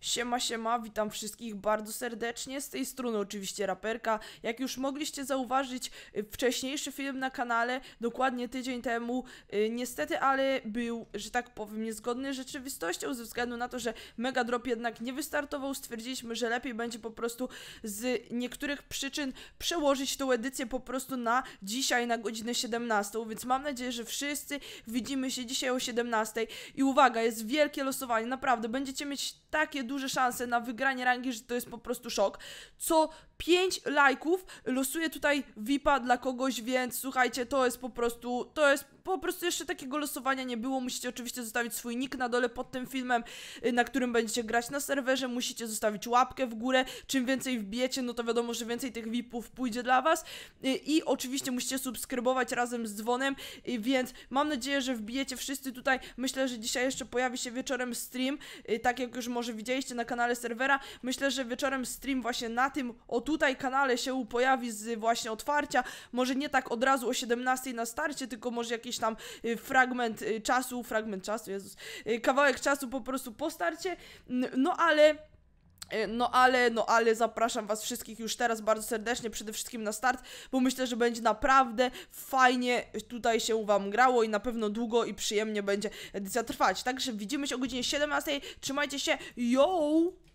Siema, siema, witam wszystkich bardzo serdecznie. Z tej strony oczywiście raperka. Jak już mogliście zauważyć, y, wcześniejszy film na kanale, dokładnie tydzień temu, y, niestety, ale był, że tak powiem, niezgodny z rzeczywistością, ze względu na to, że mega drop jednak nie wystartował. Stwierdziliśmy, że lepiej będzie po prostu z niektórych przyczyn przełożyć tą edycję po prostu na dzisiaj, na godzinę 17. Więc mam nadzieję, że wszyscy widzimy się dzisiaj o 17. I uwaga, jest wielkie losowanie, naprawdę, będziecie mieć takie duże szanse na wygranie rangi, że to jest po prostu szok. Co 5 lajków losuje tutaj VIPa dla kogoś, więc słuchajcie, to jest po prostu, to jest po prostu jeszcze takiego losowania nie było. Musicie oczywiście zostawić swój nick na dole pod tym filmem, y, na którym będziecie grać na serwerze. Musicie zostawić łapkę w górę. Czym więcej wbijecie, no to wiadomo, że więcej tych VIPów pójdzie dla Was. Y, I oczywiście musicie subskrybować razem z dzwonem, y, więc mam nadzieję, że wbijecie wszyscy tutaj. Myślę, że dzisiaj jeszcze pojawi się wieczorem stream, tak jak już może widzieliście na kanale serwera. Myślę, że wieczorem stream właśnie na tym, o tutaj kanale się pojawi z właśnie otwarcia. Może nie tak od razu o 17 na starcie, tylko może jakieś tam y, fragment y, czasu, fragment czasu, Jezus, y, kawałek czasu po prostu po starcie, no ale... No ale, no ale zapraszam Was wszystkich już teraz bardzo serdecznie, przede wszystkim na start, bo myślę, że będzie naprawdę fajnie tutaj się Wam grało i na pewno długo i przyjemnie będzie edycja trwać. Także widzimy się o godzinie 17. Trzymajcie się, yo!